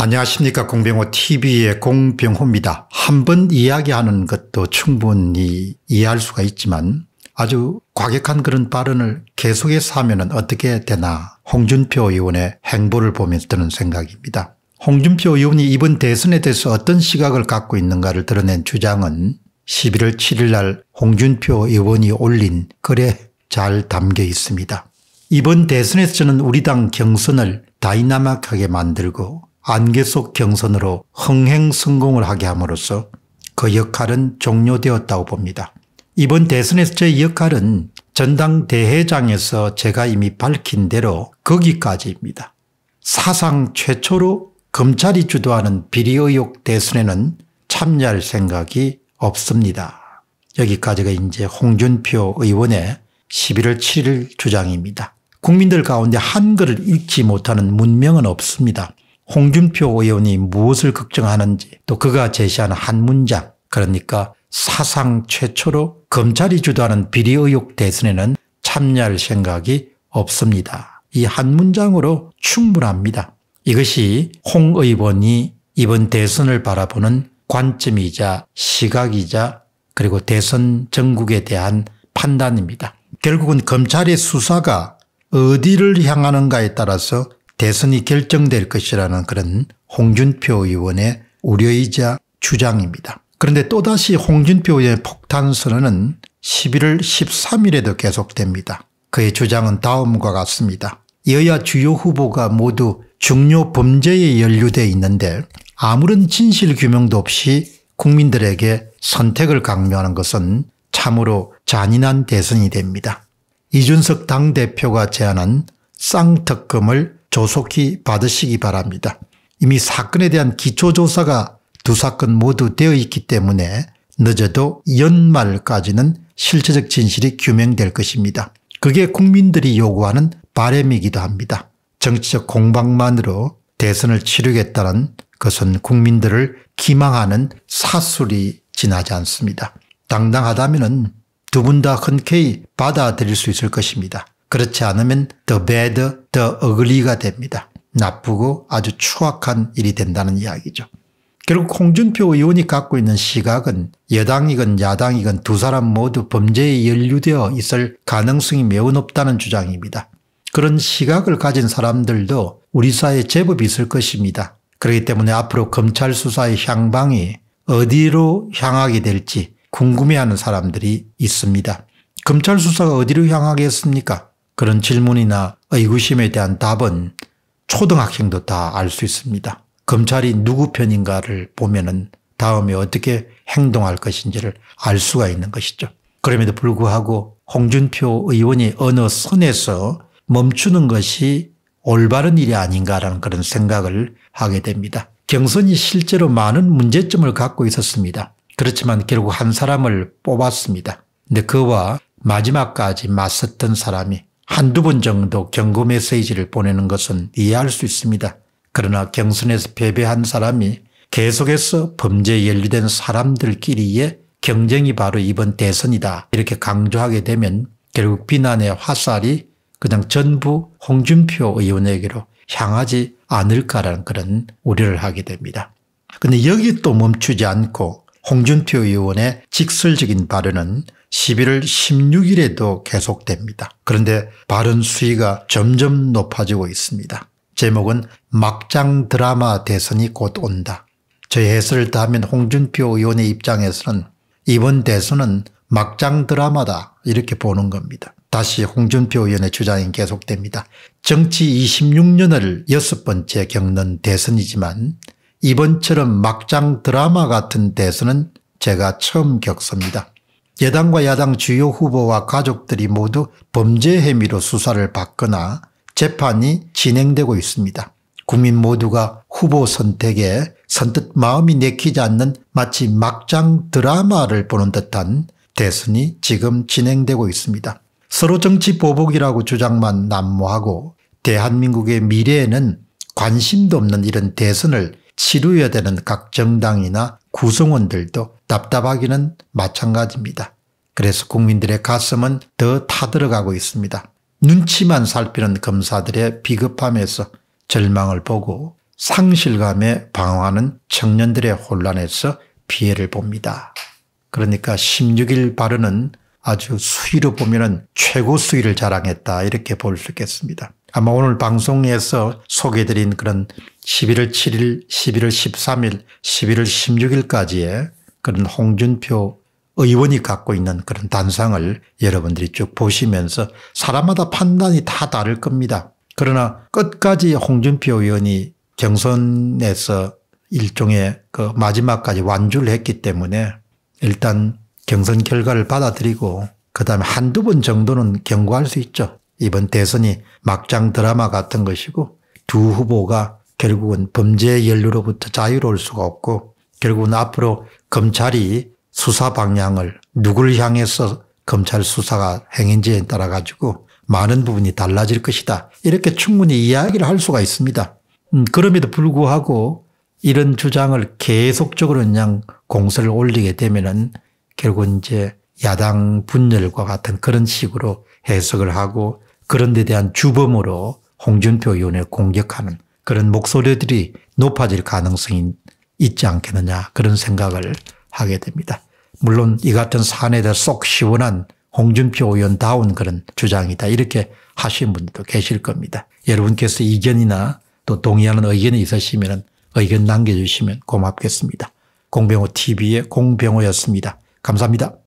안녕하십니까 공병호TV의 공병호입니다. 한 번 이야기하는 것도 충분히 이해할 수가 있지만 아주 과격한 그런 발언을 계속해서 하면 어떻게 되나 홍준표 의원의 행보를 보면 드는 생각입니다. 홍준표 의원이 이번 대선에 대해서 어떤 시각을 갖고 있는가를 드러낸 주장은 11월 7일 날 홍준표 의원이 올린 글에 잘 담겨 있습니다. 이번 대선에서 저는 우리 당 경선을 다이나믹하게 만들고 안개 속 경선으로 흥행 성공을 하게 함으로써 그 역할은 종료되었다고 봅니다. 이번 대선에서 제 역할은 전당 대회장에서 제가 이미 밝힌 대로 거기까지입니다. 사상 최초로 검찰이 주도하는 비리 의혹 대선에는 참여할 생각이 없습니다. 여기까지가 이제 홍준표 의원의 11월 7일 주장입니다. 국민들 가운데 한글을 읽지 못하는 문명은 없습니다. 홍준표 의원이 무엇을 걱정하는지 또 그가 제시한한 문장 그러니까 사상 최초로 검찰이 주도하는 비리 의혹 대선에는 참여할 생각이 없습니다. 이 한 문장으로 충분합니다. 이것이 홍 의원이 이번 대선을 바라보는 관점이자 시각이자 그리고 대선 전국에 대한 판단입니다. 결국은 검찰의 수사가 어디를 향하는가에 따라서 대선이 결정될 것이라는 그런 홍준표 의원의 우려이자 주장입니다. 그런데 또다시 홍준표 의원의 폭탄 선언은 11월 13일에도 계속됩니다. 그의 주장은 다음과 같습니다. 여야 주요 후보가 모두 중요 범죄에 연루되어 있는데 아무런 진실 규명도 없이 국민들에게 선택을 강요하는 것은 참으로 잔인한 대선이 됩니다. 이준석 당대표가 제안한 쌍특검을 조속히 받으시기 바랍니다. 이미 사건에 대한 기초조사가 두 사건 모두 되어 있기 때문에 늦어도 연말까지는 실체적 진실이 규명될 것입니다. 그게 국민들이 요구하는 바램이기도 합니다. 정치적 공방만으로 대선을 치르겠다는 것은 국민들을 기망하는 사술이 지나지 않습니다. 당당하다면 두 분 다 흔쾌히 받아들일 수 있을 것입니다. 그렇지 않으면 더 b 드더어글리가 됩니다. 나쁘고 아주 추악한 일이 된다는 이야기죠. 결국 홍준표 의원이 갖고 있는 시각은 여당이건 야당이건 두 사람 모두 범죄에 연루되어 있을 가능성이 매우 높다는 주장입니다. 그런 시각을 가진 사람들도 우리 사회에 제법 있을 것입니다. 그렇기 때문에 앞으로 검찰 수사의 향방이 어디로 향하게 될지 궁금해하는 사람들이 있습니다. 검찰 수사가 어디로 향하겠습니까? 그런 질문이나 의구심에 대한 답은 초등학생도 다 알 수 있습니다. 검찰이 누구 편인가를 보면은 다음에 어떻게 행동할 것인지를 알 수가 있는 것이죠. 그럼에도 불구하고 홍준표 의원이 어느 선에서 멈추는 것이 올바른 일이 아닌가라는 그런 생각을 하게 됩니다. 경선이 실제로 많은 문제점을 갖고 있었습니다. 그렇지만 결국 한 사람을 뽑았습니다. 근데 그와 마지막까지 맞섰던 사람이 한두 번 정도 경고 메시지를 보내는 것은 이해할 수 있습니다. 그러나 경선에서 패배한 사람이 계속해서 범죄 연루된 사람들끼리의 경쟁이 바로 이번 대선이다. 이렇게 강조하게 되면 결국 비난의 화살이 그냥 전부 홍준표 의원에게로 향하지 않을까라는 그런 우려를 하게 됩니다. 근데 여기 또 멈추지 않고 홍준표 의원의 직설적인 발언은 11월 16일에도 계속됩니다. 그런데 발언 수위가 점점 높아지고 있습니다. 제목은 막장 드라마 대선이 곧 온다. 저 해설을 다하면 홍준표 의원의 입장에서는 이번 대선은 막장 드라마다 이렇게 보는 겁니다. 다시 홍준표 의원의 주장이 계속됩니다. 정치 26년을 여섯 번째 겪는 대선이지만 이번처럼 막장 드라마 같은 대선은 제가 처음 겪습니다. 여당과 야당 주요 후보와 가족들이 모두 범죄 혐의로 수사를 받거나 재판이 진행되고 있습니다. 국민 모두가 후보 선택에 선뜻 마음이 내키지 않는 마치 막장 드라마를 보는 듯한 대선이 지금 진행되고 있습니다. 서로 정치 보복이라고 주장만 난무하고 대한민국의 미래에는 관심도 없는 이런 대선을 치루해야 되는 각 정당이나 구성원들도 답답하기는 마찬가지입니다. 그래서 국민들의 가슴은 더 타들어가고 있습니다. 눈치만 살피는 검사들의 비겁함에서 절망을 보고 상실감에 방황하는 청년들의 혼란에서 피해를 봅니다. 그러니까 16일 발언은 아주 수위로 보면 은 최고 수위를 자랑했다 이렇게 볼 수 있겠습니다. 아마 오늘 방송에서 소개드린 그런 11월 7일, 11월 13일, 11월 16일까지의 그런 홍준표 의원이 갖고 있는 그런 단상을 여러분들이 쭉 보시면서 사람마다 판단이 다 다를 겁니다. 그러나 끝까지 홍준표 의원이 경선에서 일종의 그 마지막까지 완주를 했기 때문에 일단 경선 결과를 받아들이고 그다음에 한두 번 정도는 경고할 수 있죠. 이번 대선이 막장 드라마 같은 것이고 두 후보가 결국은 범죄 연루로부터 자유로울 수가 없고 결국은 앞으로 검찰이 수사 방향을 누굴 향해서 검찰 수사가 행인지에 따라 가지고 많은 부분이 달라질 것이다. 이렇게 충분히 이야기를 할 수가 있습니다. 음, 그럼에도 불구하고 이런 주장을 계속적으로 그냥 공세를 올리게 되면은 결국은 이제 야당 분열과 같은 그런 식으로 해석을 하고 그런 데 대한 주범으로 홍준표 의원을 공격하는 그런 목소리들이 높아질 가능성이 있지 않겠느냐 그런 생각을 하게 됩니다. 물론 이 같은 사안에 대해 쏙 시원한 홍준표 의원다운 그런 주장이다 이렇게 하신 분도 계실 겁니다. 여러분께서 이견이나 또 동의하는 의견이 있으시면 의견 남겨주시면 고맙겠습니다. 공병호 TV의 공병호였습니다. 감사합니다.